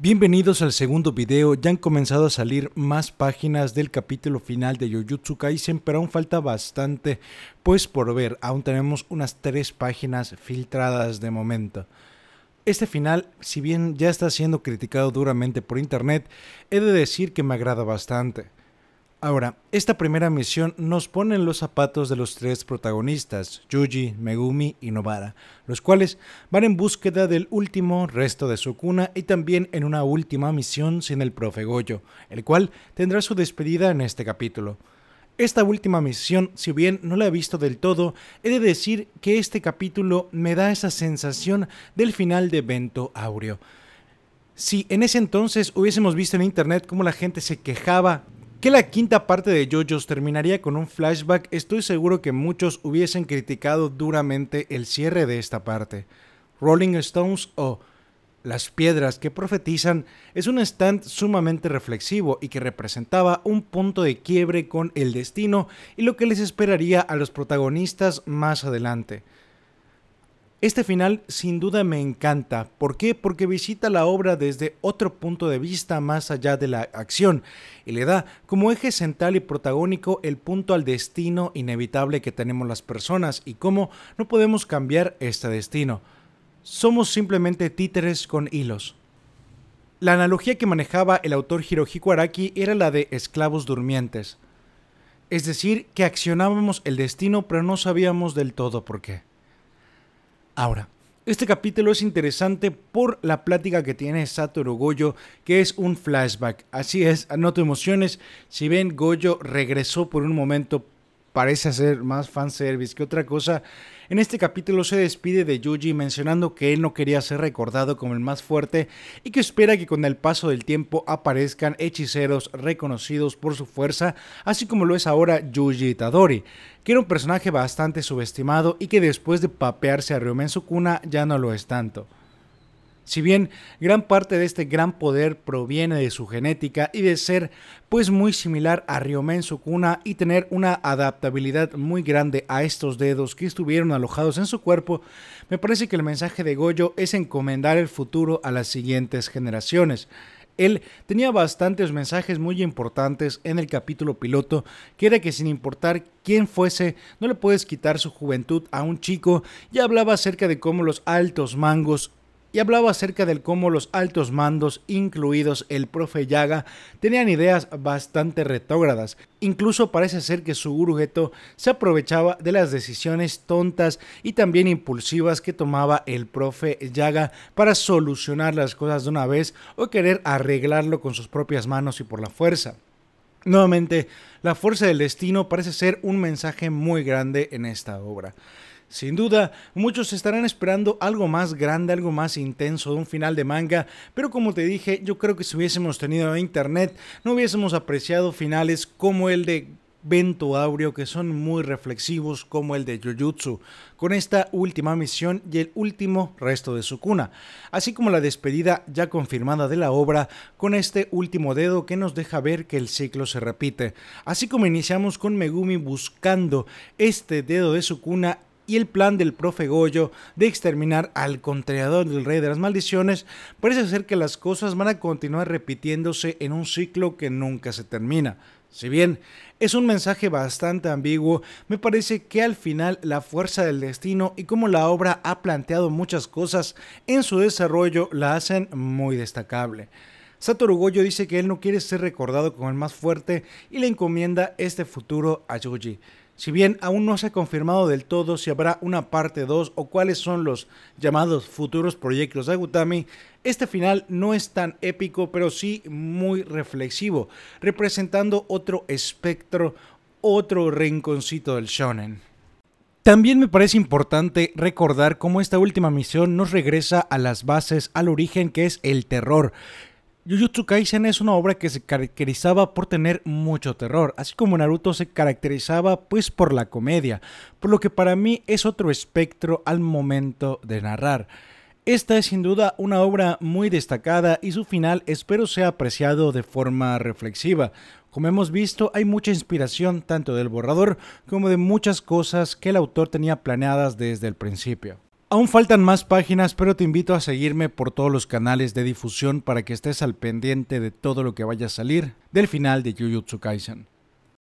Bienvenidos al segundo video, ya han comenzado a salir más páginas del capítulo final de Jujutsu Kaisen, pero aún falta bastante pues por ver, aún tenemos unas tres páginas filtradas de momento. Este final, si bien ya está siendo criticado duramente por internet, he de decir que me agrada bastante. Ahora, esta primera misión nos pone en los zapatos de los tres protagonistas, Yuji, Megumi y Novara, los cuales van en búsqueda del último resto de su cuna y también en una última misión sin el profe Goyo, el cual tendrá su despedida en este capítulo. Esta última misión, si bien no la he visto del todo, he de decir que este capítulo me da esa sensación del final de Vento Aureo. Si en ese entonces hubiésemos visto en internet cómo la gente se quejaba que la quinta parte de JoJo's terminaría con un flashback, estoy seguro que muchos hubiesen criticado duramente el cierre de esta parte. Rolling Stones o Las Piedras que Profetizan es un stand sumamente reflexivo y que representaba un punto de quiebre con el destino y lo que les esperaría a los protagonistas más adelante. Este final sin duda me encanta. ¿Por qué? Porque visita la obra desde otro punto de vista más allá de la acción y le da como eje central y protagónico el punto al destino inevitable que tenemos las personas y cómo no podemos cambiar este destino. Somos simplemente títeres con hilos. La analogía que manejaba el autor Hirohiko Araki era la de esclavos durmientes. Es decir, que accionábamos el destino pero no sabíamos del todo por qué. Ahora, este capítulo es interesante por la plática que tiene Satoru Goyo, que es un flashback. Así es, no te emociones. Si bien Goyo regresó por un momento parece hacer más fanservice que otra cosa, en este capítulo se despide de Yuji mencionando que él no quería ser recordado como el más fuerte y que espera que con el paso del tiempo aparezcan hechiceros reconocidos por su fuerza, así como lo es ahora Yuji Itadori, que era un personaje bastante subestimado y que después de papearse a Ryomen en su cuna ya no lo es tanto. Si bien gran parte de este gran poder proviene de su genética y de ser pues muy similar a Ryomen Sukuna y tener una adaptabilidad muy grande a estos dedos que estuvieron alojados en su cuerpo, me parece que el mensaje de Goyo es encomendar el futuro a las siguientes generaciones. Él tenía bastantes mensajes muy importantes en el capítulo piloto, que era que sin importar quién fuese, no le puedes quitar su juventud a un chico, y hablaba acerca de cómo los altos mangos y hablaba acerca del cómo los altos mandos, incluidos el profe Yaga, tenían ideas bastante retrógradas. Incluso parece ser que su Gurugeto se aprovechaba de las decisiones tontas y también impulsivas que tomaba el profe Yaga para solucionar las cosas de una vez o querer arreglarlo con sus propias manos y por la fuerza. Nuevamente, la fuerza del destino parece ser un mensaje muy grande en esta obra. Sin duda, muchos estarán esperando algo más grande, algo más intenso de un final de manga, pero como te dije, yo creo que si hubiésemos tenido internet, no hubiésemos apreciado finales como el de Vento Aureo que son muy reflexivos como el de Jujutsu, con esta última misión y el último resto de su cuna, así como la despedida ya confirmada de la obra con este último dedo que nos deja ver que el ciclo se repite, así como iniciamos con Megumi buscando este dedo de su cuna y el plan del profe Goyo de exterminar al contrariador del rey de las maldiciones, parece ser que las cosas van a continuar repitiéndose en un ciclo que nunca se termina. Si bien es un mensaje bastante ambiguo, me parece que al final la fuerza del destino y cómo la obra ha planteado muchas cosas en su desarrollo la hacen muy destacable. Satoru Goyo dice que él no quiere ser recordado como el más fuerte y le encomienda este futuro a Yuji. Si bien aún no se ha confirmado del todo si habrá una parte 2 o cuáles son los llamados futuros proyectos de Agutami, este final no es tan épico, pero sí muy reflexivo, representando otro espectro, otro rinconcito del shonen. También me parece importante recordar cómo esta última misión nos regresa a las bases, al origen que es el terror. Jujutsu Kaisen es una obra que se caracterizaba por tener mucho terror, así como Naruto se caracterizaba pues por la comedia, por lo que para mí es otro espectro al momento de narrar. Esta es sin duda una obra muy destacada y su final espero sea apreciado de forma reflexiva. Como hemos visto, hay mucha inspiración tanto del borrador como de muchas cosas que el autor tenía planeadas desde el principio. Aún faltan más páginas, pero te invito a seguirme por todos los canales de difusión para que estés al pendiente de todo lo que vaya a salir del final de Jujutsu Kaisen.